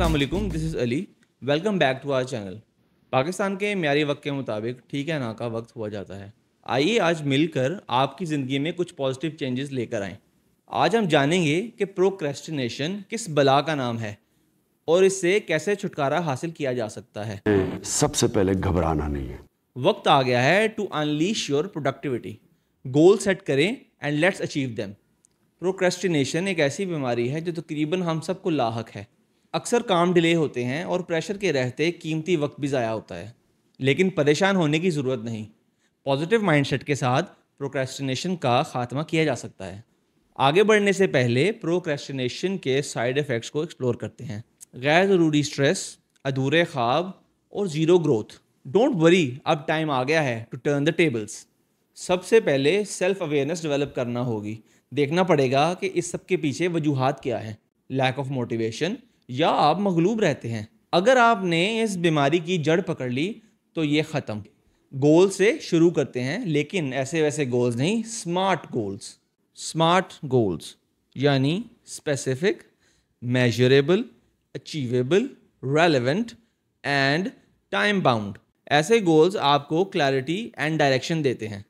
अस्सलाम वालेकुम this is Ali welcome back to our channel Pakistan के म्यारी वक्त के मुताबिक ठीक है ना का वक्त हुआ जाता है आइए आज मिलकर आपकी ज़िंदगी में कुछ पॉजिटिव चेंजेस लेकर आएँ आज हम जानेंगे कि प्रोक्रेस्टिनेशन किस बला का नाम है और इससे कैसे छुटकारा हासिल किया जा सकता है सबसे पहले घबराना नहीं है वक्त आ गया है to unleash your productivity goal set करें and let's achieve them procrastination एक ऐसी बीमारी है जो तकरीबन हम सबको लाक है अक्सर काम डिले होते हैं और प्रेशर के रहते कीमती वक्त भी ज़ाया होता है लेकिन परेशान होने की ज़रूरत नहीं पॉजिटिव माइंडसेट के साथ प्रोक्रेस्टिनेशन का खात्मा किया जा सकता है आगे बढ़ने से पहले प्रोक्रेस्टिनेशन के साइड इफ़ेक्ट्स को एक्सप्लोर करते हैं गैर ज़रूरी स्ट्रेस अधूरे ख्वाब और ज़ीरो ग्रोथ डोंट वरी अब टाइम आ गया है टू टर्न द टेबल्स सबसे पहले सेल्फ अवेयरनेस डेवलप करना होगी देखना पड़ेगा कि इस सब के पीछे वजूहत क्या है लैक ऑफ मोटिवेशन या आप मगलूब रहते हैं अगर आपने इस बीमारी की जड़ पकड़ ली तो ये ख़त्म गोल से शुरू करते हैं लेकिन ऐसे वैसे गोल्स नहीं स्मार्ट गोल्स स्मार्ट गोल्स यानी specific measurable achievable relevant and time bound ऐसे गोल्स आपको क्लैरिटी एंड डायरेक्शन देते हैं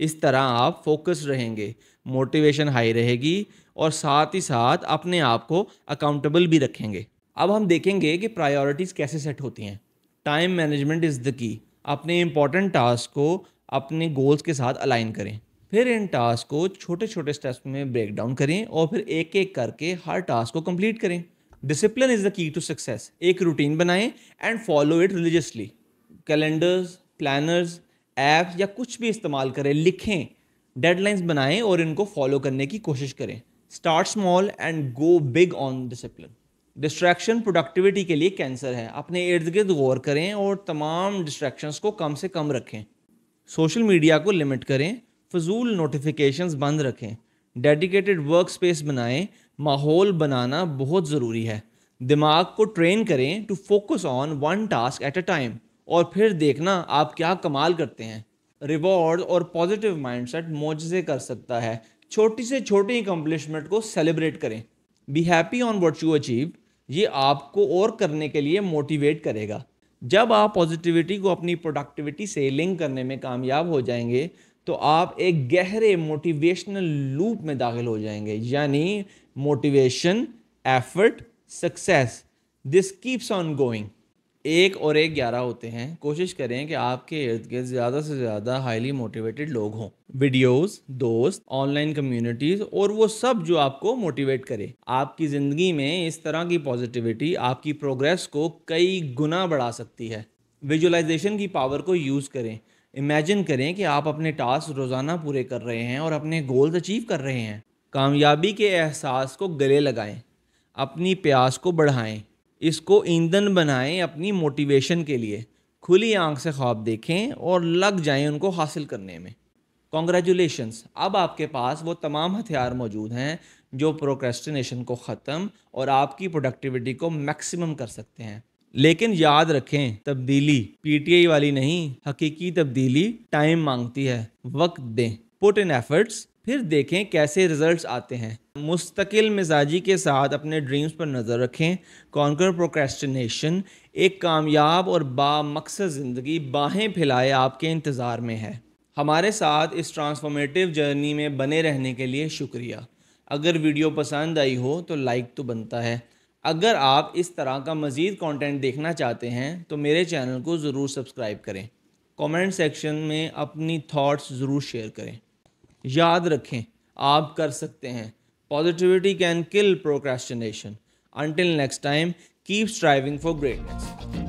इस तरह आप फोकस रहेंगे मोटिवेशन हाई रहेगी और साथ ही साथ अपने आप को अकाउंटेबल भी रखेंगे अब हम देखेंगे कि प्रायोरिटीज़ कैसे सेट होती हैं टाइम मैनेजमेंट इज़ द की अपने इंपॉर्टेंट टास्क को अपने गोल्स के साथ अलाइन करें फिर इन टास्क को छोटे छोटे स्टेप्स में ब्रेक डाउन करें और फिर एक एक करके हर टास्क को कंप्लीट करें discipline is the key to success एक रूटीन बनाएं and follow it religiously calendars planners apps या कुछ भी इस्तेमाल करें लिखें डेडलाइंस बनाएं और इनको फॉलो करने की कोशिश करें start small and go big on discipline distraction productivity के लिए कैंसर है अपने इर्द गिर्द गौर करें और तमाम डिस्ट्रैक्शंस को कम से कम रखें सोशल मीडिया को लिमिट करें फजूल नोटिफिकेशंस बंद रखें डेडिकेटेड वर्क स्पेस बनाएं माहौल बनाना बहुत ज़रूरी है दिमाग को ट्रेन करें to focus on one task at a time और फिर देखना आप क्या कमाल करते हैं रिवॉर्ड और पॉजिटिव माइंडसेट मोजे कर सकता है छोटी से छोटी अकम्पलिशमेंट को सेलिब्रेट करें be happy on what you achieve ये आपको और करने के लिए मोटिवेट करेगा जब आप पॉजिटिविटी को अपनी प्रोडक्टिविटी से लिंक करने में कामयाब हो जाएंगे तो आप एक गहरे मोटिवेशनल लूप में दाखिल हो जाएंगे यानी motivation effort success this keeps on going एक और एक ग्यारह होते हैं कोशिश करें कि आपके इर्द गिर्द ज़्यादा से ज़्यादा हाईली मोटिवेटेड लोग हों वीडियोस दोस्त ऑनलाइन कम्युनिटीज़ और वो सब जो आपको मोटिवेट करे आपकी ज़िंदगी में इस तरह की पॉजिटिविटी आपकी प्रोग्रेस को कई गुना बढ़ा सकती है विजुलाइजेशन की पावर को यूज़ करें इमेजिन करें कि आप अपने टास्क रोज़ाना पूरे कर रहे हैं और अपने गोल्स अचीव कर रहे हैं कामयाबी के एहसास को गले लगाएं अपनी प्यास को बढ़ाएं इसको ईंधन बनाएं अपनी मोटिवेशन के लिए खुली आंख से ख्वाब देखें और लग जाएं उनको हासिल करने में कॉन्ग्रेचुलेशंस अब आपके पास वो तमाम हथियार मौजूद हैं जो प्रोक्रेस्टिनेशन को ख़त्म और आपकी प्रोडक्टिविटी को मैक्सिमम कर सकते हैं लेकिन याद रखें तब्दीली पीटीआई वाली नहीं हकीकी तब्दीली टाइम मांगती है वक्त दें पुट इन एफर्ट्स फिर देखें कैसे रिजल्ट्स आते हैं मुस्तकिल मिजाजी के साथ अपने ड्रीम्स पर नज़र रखें कॉन्कर प्रोक्रेस्टिनेशन एक कामयाब और बामकसद ज़िंदगी बाहें फैलाए आपके इंतज़ार में है हमारे साथ इस ट्रांसफॉर्मेटिव जर्नी में बने रहने के लिए शुक्रिया अगर वीडियो पसंद आई हो तो लाइक तो बनता है अगर आप इस तरह का मज़ीद कंटेंट देखना चाहते हैं तो मेरे चैनल को ज़रूर सब्सक्राइब करें कमेंट सेक्शन में अपनी थॉट्स ज़रूर शेयर करें याद रखें आप कर सकते हैं positivity can kill procrastination until next time keep striving for greatness